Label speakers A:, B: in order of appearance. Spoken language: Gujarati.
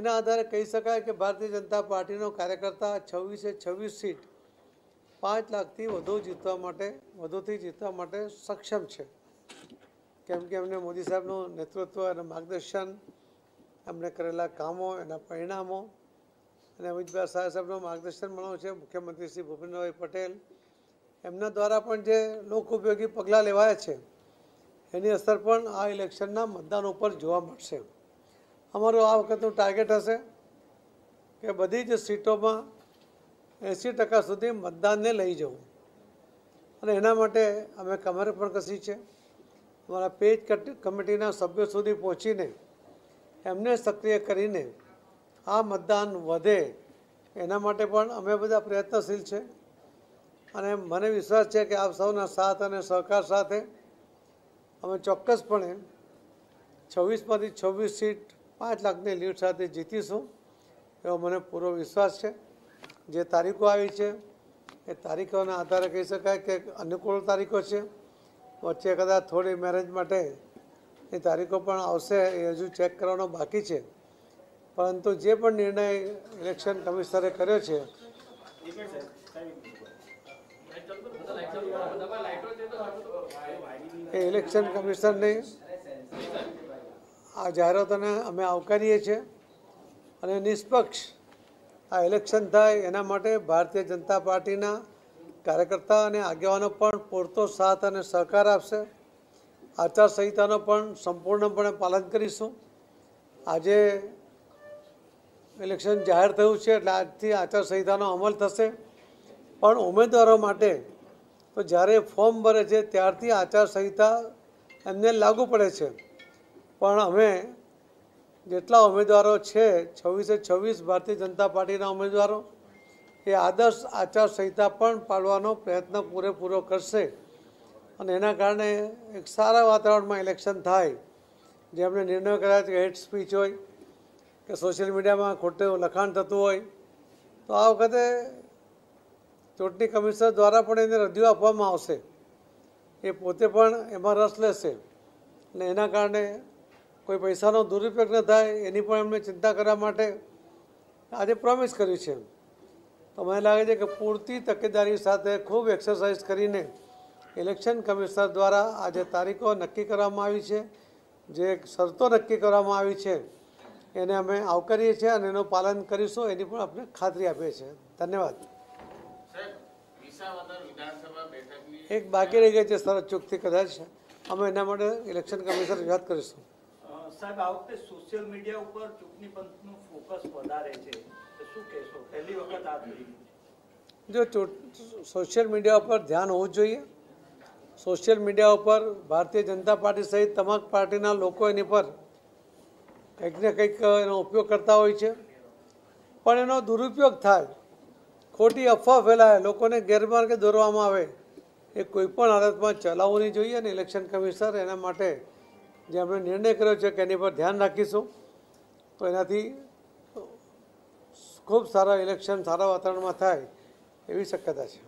A: એના આધારે કહી શકાય કે ભારતીય જનતા પાર્ટીનો કાર્યકર્તા છવ્વીસે છવ્વીસ સીટ પાંચ લાખથી વધુ જીતવા માટે વધુથી જીતવા માટે સક્ષમ છે કેમ કે એમને મોદી સાહેબનું નેતૃત્વ અને માર્ગદર્શન એમણે કરેલા કામો એના પરિણામો અને અમિતભાઈ સાહેબ સાહેબનું માર્ગદર્શન મળ્યું છે મુખ્યમંત્રી શ્રી ભૂપેન્દ્રભાઈ પટેલ એમના દ્વારા પણ જે લોક ઉપયોગી પગલાં લેવાયા છે એની અસર પણ આ ઇલેક્શનના મતદાન ઉપર જોવા મળશે અમારું આ વખતનું ટાર્ગેટ હશે કે બધી જ સીટોમાં એંસી ટકા સુધી મતદાનને લઈ જવું અને એના માટે અમે કમર પણ કસી છે અમારા પેજ કમિટીના સભ્યો સુધી પહોંચીને એમને સક્રિય કરીને આ મતદાન વધે એના માટે પણ અમે બધા પ્રયત્નશીલ છે અને મને વિશ્વાસ છે કે આપ સૌના સાથ અને સહકાર સાથે અમે ચોક્કસપણે છવ્વીસમાંથી છવ્વીસ સીટ પાંચ લાખની લીડ સાથે જીતીશું એવો મને પૂરો વિશ્વાસ છે જે તારીખો આવી છે એ તારીખોના આધારે કહી શકાય કે અનુકૂળ તારીખો છે વચ્ચે કદાચ થોડી મેરેજ માટે એ તારીખો પણ આવશે એ હજુ ચેક કરવાનો બાકી છે પરંતુ જે પણ નિર્ણય ઇલેક્શન કમિશનરે કર્યો છે એ ઇલેક્શન કમિશનની આ જાહેરાતોને અમે આવકારીએ છીએ અને નિષ્પક્ષ આ ઇલેક્શન થાય એના માટે ભારતીય જનતા પાર્ટીના કાર્યકર્તા અને આગેવાનો પણ પૂરતો સાથ અને સહકાર આપશે આચારસંહિતાનો પણ સંપૂર્ણપણે પાલન કરીશું આજે ઇલેક્શન જાહેર થયું છે એટલે આજથી આચારસંહિતાનો અમલ થશે પણ ઉમેદવારો માટે તો જ્યારે ફોર્મ ભરે છે ત્યારથી આચારસંહિતા એમને લાગુ પડે છે પણ અમે જેટલા ઉમેદવારો છે છવ્વીસે છવ્વીસ ભારતીય જનતા પાર્ટીના ઉમેદવારો એ આદર્શ આચારસંહિતા પણ પાડવાનો પ્રયત્ન પૂરેપૂરો કરશે અને એના કારણે એક સારા વાતાવરણમાં ઇલેક્શન થાય જેમણે નિર્ણય કર્યા કે હેડ સ્પીચ હોય કે સોશિયલ મીડિયામાં ખોટું લખાણ થતું હોય તો આ વખતે ચૂંટણી કમિશનર દ્વારા પણ એને રજૂ આપવામાં આવશે એ પોતે પણ એમાં રસ લેશે અને એના કારણે કોઈ પૈસાનો દુરુપયોગ ન થાય એની પણ એમણે ચિંતા કરવા માટે આજે પ્રોમિસ કર્યું છે તો મને લાગે છે કે પૂરતી તકેદારી સાથે ખૂબ એક્સરસાઇઝ કરીને ઇલેક્શન કમિશનર દ્વારા આજે તારીખો નક્કી કરવામાં આવી છે જે શરતો નક્કી કરવામાં આવી છે એને અમે આવકારીએ છીએ અને એનું પાલન કરીશું એની પણ આપણે ખાતરી આપીએ છીએ ધન્યવાદ એક બાકી રહી ગઈ છે સરસ ચૂકથી કદાચ અમે એના માટે ઇલેક્શન કમિશન યાદ કરીશું સાહેબ આ વખતે સોશિયલ મીડિયા ઉપર ચૂંટણી પંચનું ફોકસ વધારે છે તો શું કહેશો પહેલી વખત આ થયું જો સોશિયલ મીડિયા ઉપર ધ્યાન હોવું જોઈએ સોશિયલ મીડિયા ઉપર ભારતીય જનતા પાર્ટી સહિત તમામ પાર્ટીના લોકો એની પર કંઈક ને કંઈક એનો ઉપયોગ કરતા હોય છે પણ એનો દુરુપયોગ થાય ખોટી અફવા ફેલાય લોકોને ગેરમાર્ગે દોરવામાં આવે એ કોઈપણ હાલતમાં ચલાવવું નહીં જોઈએ અને ઇલેક્શન કમિશનર એના માટે જે આપણે નિર્ણય કર્યો છે કે એની પર ધ્યાન રાખીશું તો એનાથી ખૂબ સારા ઇલેક્શન સારા વાતાવરણમાં થાય એવી શક્યતા છે